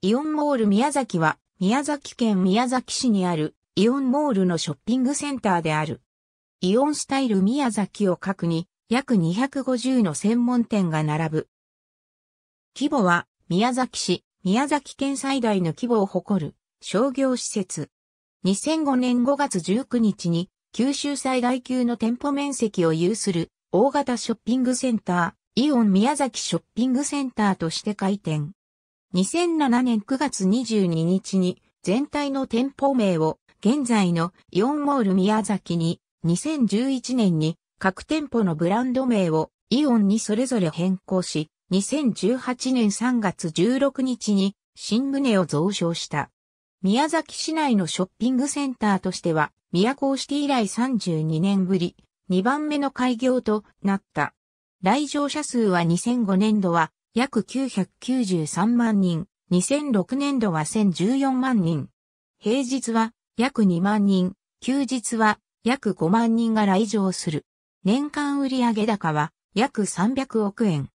イオンモール宮崎は、宮崎県宮崎市にある、イオンモールのショッピングセンターである。イオンスタイル宮崎を核に、約250の専門店が並ぶ。規模は、宮崎市、宮崎県最大の規模を誇る、商業施設。2005年5月19日に、九州最大級の店舗面積を有する、大型ショッピングセンター、イオン宮崎ショッピングセンターとして開店。2007年9月22日に全体の店舗名を現在のイオンモール宮崎に2011年に各店舗のブランド名をイオンにそれぞれ変更し2018年3月16日に新宗を増床した。宮崎市内のショッピングセンターとしては、宮古市以来32年ぶり、2番目の開業となった。来場者数は2005年度は約993万人、2006年度は1014万人。平日は約2万人、休日は約5万人が来場する。年間売上高は約300億円。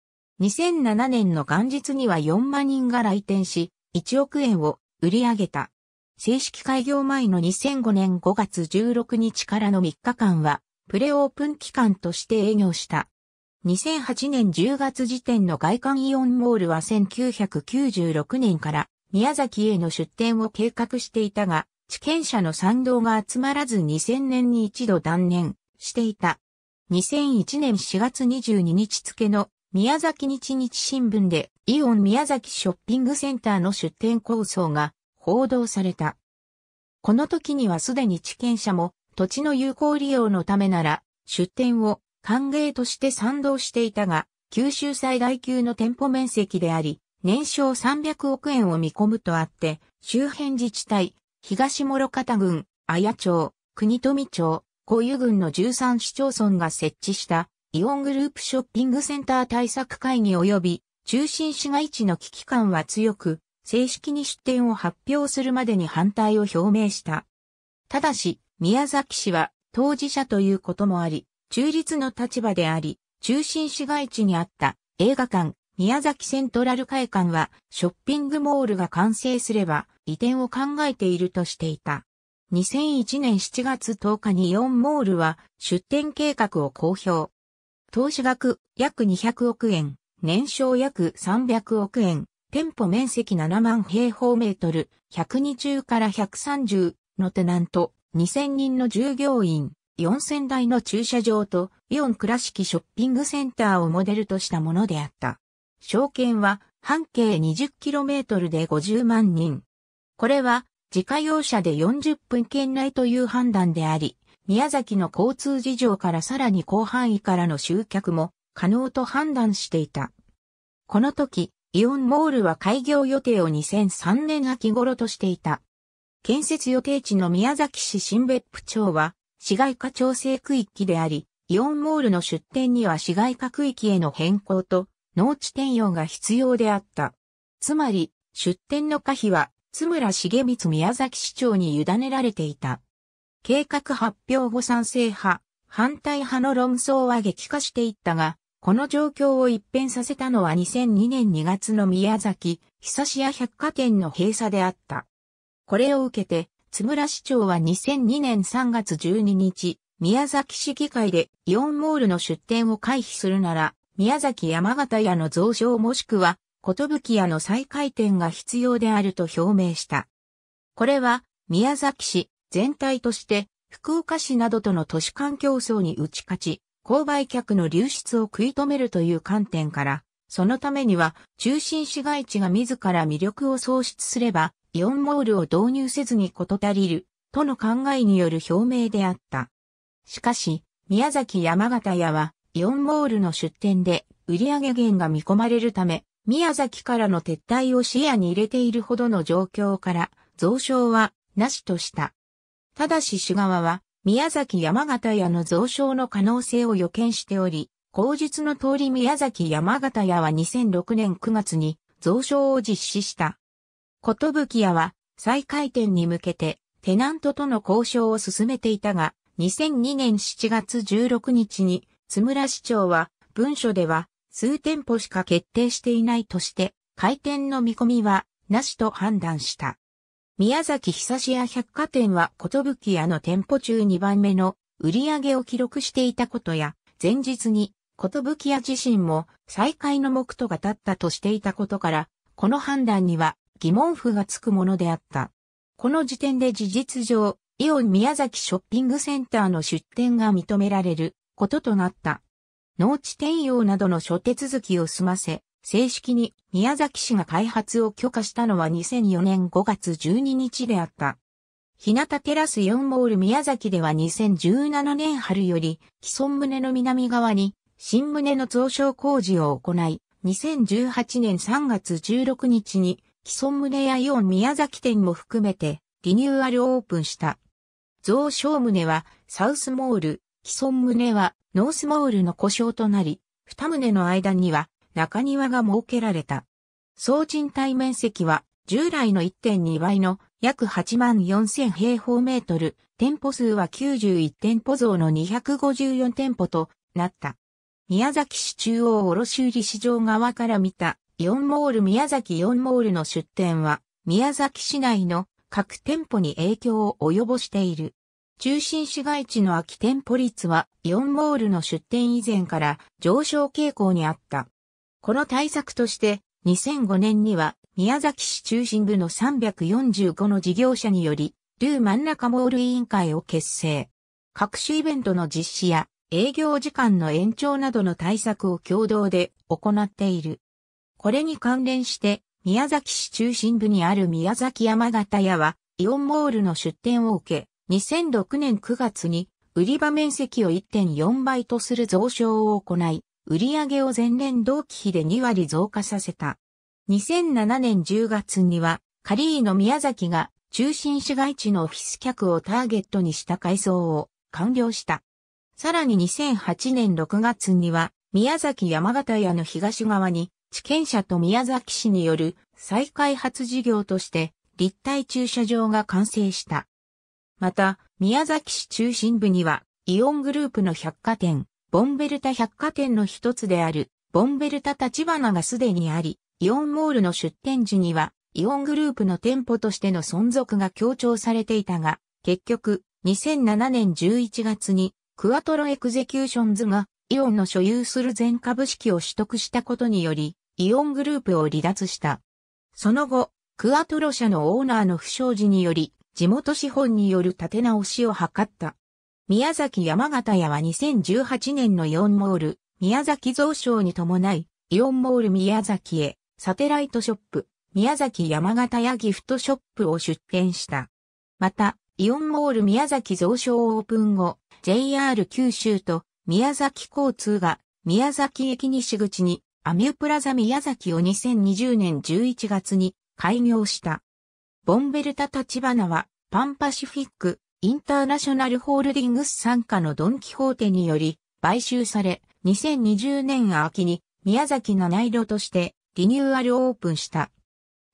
2007年の元日には4万人が来店し、1億円を売り上げた。正式開業前の2005年5月16日からの3日間は、プレオープン期間として営業した。2008年10月時点の外観イオンモールは1996年から宮崎への出店を計画していたが、地権者の賛同が集まらず2000年に一度断念していた。2001年4月22日付の宮崎日日新聞でイオン宮崎ショッピングセンターの出店構想が報道された。この時にはすでに地権者も土地の有効利用のためなら出店を歓迎として賛同していたが、九州最大級の店舗面積であり、年商300億円を見込むとあって、周辺自治体、東諸方郡、綾町、国富町、小湯郡の13市町村が設置したイオングループショッピングセンター対策会議及び中心市街地の危機感は強く、正式に出店を発表するまでに反対を表明した。ただし、宮崎市は当事者ということもあり、中立の立場であり、中心市街地にあった映画館、宮崎セントラル会館はショッピングモールが完成すれば移転を考えているとしていた。2001年7月10日にイオンモールは出店計画を公表。投資額約200億円、年商約300億円、店舗面積7万平方メートル、120から130のテナント、2000人の従業員、4000台の駐車場とイオン倉敷ショッピングセンターをモデルとしたものであった。証券は半径 20km で50万人。これは自家用車で40分圏内という判断であり、宮崎の交通事情からさらに広範囲からの集客も可能と判断していた。この時、イオンモールは開業予定を2003年秋頃としていた。建設予定地の宮崎市新別府町は市街化調整区域であり、イオンモールの出店には市街化区域への変更と農地転用が必要であった。つまり、出店の可否は津村茂光宮崎市長に委ねられていた。計画発表後賛成派、反対派の論争は激化していったが、この状況を一変させたのは2002年2月の宮崎、久志屋百貨店の閉鎖であった。これを受けて、津村市長は2002年3月12日、宮崎市議会でイオンモールの出店を回避するなら、宮崎山形屋の増床もしくは、ことぶき屋の再開店が必要であると表明した。これは、宮崎市全体として、福岡市などとの都市間競争に打ち勝ち、購買客の流出を食い止めるという観点から、そのためには中心市街地が自ら魅力を創出すれば、イオンモールを導入せずにこと足りる、との考えによる表明であった。しかし、宮崎山形屋は、イオンモールの出店で売上減が見込まれるため、宮崎からの撤退を視野に入れているほどの状況から、増床はなしとした。ただし主側は、宮崎山形屋の増床の可能性を予見しており、口述の通り宮崎山形屋は2006年9月に増床を実施した。ことぶき屋は再開店に向けてテナントとの交渉を進めていたが、2002年7月16日に津村市長は文書では数店舗しか決定していないとして開店の見込みはなしと判断した。宮崎久志屋百貨店はことぶき屋の店舗中2番目の売り上げを記録していたことや、前日にことぶき屋自身も再開の目途が立ったとしていたことから、この判断には疑問符がつくものであった。この時点で事実上、イオン宮崎ショッピングセンターの出店が認められることとなった。農地転用などの諸手続きを済ませ、正式に宮崎市が開発を許可したのは2004年5月12日であった。日向テラス4モール宮崎では2017年春より既存棟の南側に新棟の増床工事を行い、2018年3月16日に既存棟やイオン宮崎店も含めてリニューアルオープンした。増小棟はサウスモール、既存棟はノースモールの故障となり、二棟の間には中庭が設けられた。総賃貸面積は従来の1.2倍の約8万4000平方メートル、店舗数は91店舗増の254店舗となった。宮崎市中央卸売市場側から見たイオンモール宮崎イオンモールの出店は、宮崎市内の各店舗に影響を及ぼしている。中心市街地の空き店舗率は、イオンモールの出店以前から上昇傾向にあった。この対策として、2005年には、宮崎市中心部の345の事業者により、ルー真ん中モール委員会を結成。各種イベントの実施や営業時間の延長などの対策を共同で行っている。これに関連して、宮崎市中心部にある宮崎山形屋は、イオンモールの出店を受け、2006年9月に、売り場面積を1.4倍とする増床を行い、売上を前年同期比で2割増加させた。2007年10月には、カリーの宮崎が中心市街地のオフィス客をターゲットにした改装を完了した。さらに2008年6月には、宮崎山形屋の東側に地権者と宮崎市による再開発事業として立体駐車場が完成した。また、宮崎市中心部には、イオングループの百貨店、ボンベルタ百貨店の一つである、ボンベルタ立花がすでにあり、イオンモールの出店時には、イオングループの店舗としての存続が強調されていたが、結局、2007年11月に、クアトロエクゼキューションズが、イオンの所有する全株式を取得したことにより、イオングループを離脱した。その後、クアトロ社のオーナーの不祥事により、地元資本による立て直しを図った。宮崎山形屋は2018年のイオンモール、宮崎増床に伴い、イオンモール宮崎へ、サテライトショップ、宮崎山形屋ギフトショップを出店した。また、イオンモール宮崎増床オープン後、JR 九州と宮崎交通が宮崎駅西口にアミュプラザ宮崎を2020年11月に開業した。ボンベルタ立花はパンパシフィックインターナショナルホールディングス参加のドンキホーテにより買収され2020年秋に宮崎の内路としてリニューアルオープンした。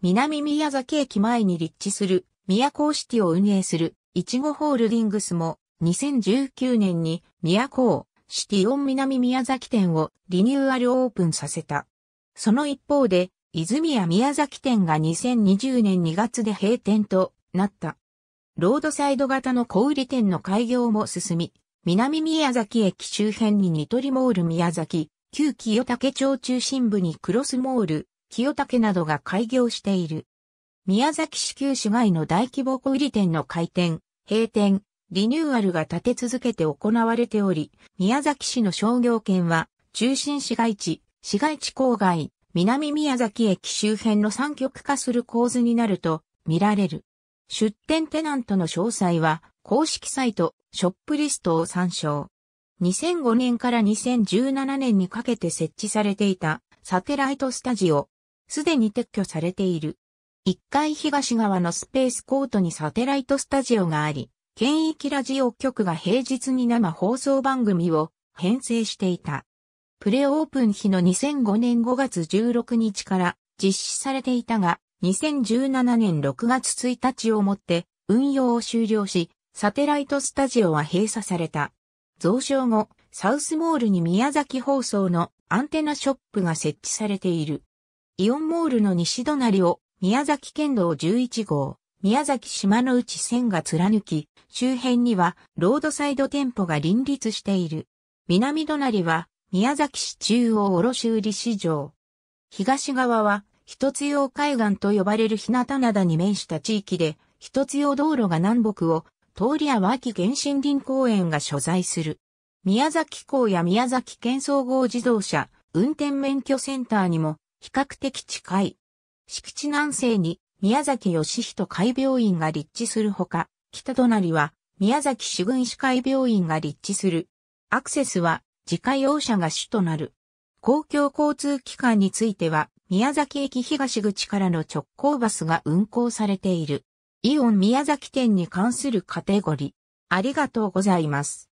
南宮崎駅前に立地する宮古シティを運営するいちごホールディングスも2019年に宮古をシティオン南宮崎店をリニューアルオープンさせた。その一方で、泉谷宮崎店が2020年2月で閉店となった。ロードサイド型の小売店の開業も進み、南宮崎駅周辺にニトリモール宮崎、旧清武町中心部にクロスモール、清武などが開業している。宮崎市旧市街の大規模小売店の開店、閉店、リニューアルが立て続けて行われており、宮崎市の商業圏は、中心市街地、市街地郊外、南宮崎駅周辺の三極化する構図になると見られる。出店テナントの詳細は公式サイト、ショップリストを参照。2005年から2017年にかけて設置されていたサテライトスタジオ。すでに撤去されている。1階東側のスペースコートにサテライトスタジオがあり、県域ラジオ局が平日に生放送番組を編成していた。プレオープン日の2005年5月16日から実施されていたが、2017年6月1日をもって運用を終了し、サテライトスタジオは閉鎖された。増床後、サウスモールに宮崎放送のアンテナショップが設置されている。イオンモールの西隣を宮崎県道11号、宮崎島の内線が貫き、周辺にはロードサイド店舗が林立している。南隣は宮崎市中央卸売市場。東側は一つ用海岸と呼ばれる日向灘に面した地域で、一つ用道路が南北を通りや脇原森林公園が所在する。宮崎港や宮崎県総合自動車運転免許センターにも比較的近い。敷地南西に宮崎義人会病院が立地するほか、北隣は宮崎市軍医師会病院が立地する。アクセスは自家用車が主となる。公共交通機関については、宮崎駅東口からの直行バスが運行されている。イオン宮崎店に関するカテゴリー。ありがとうございます。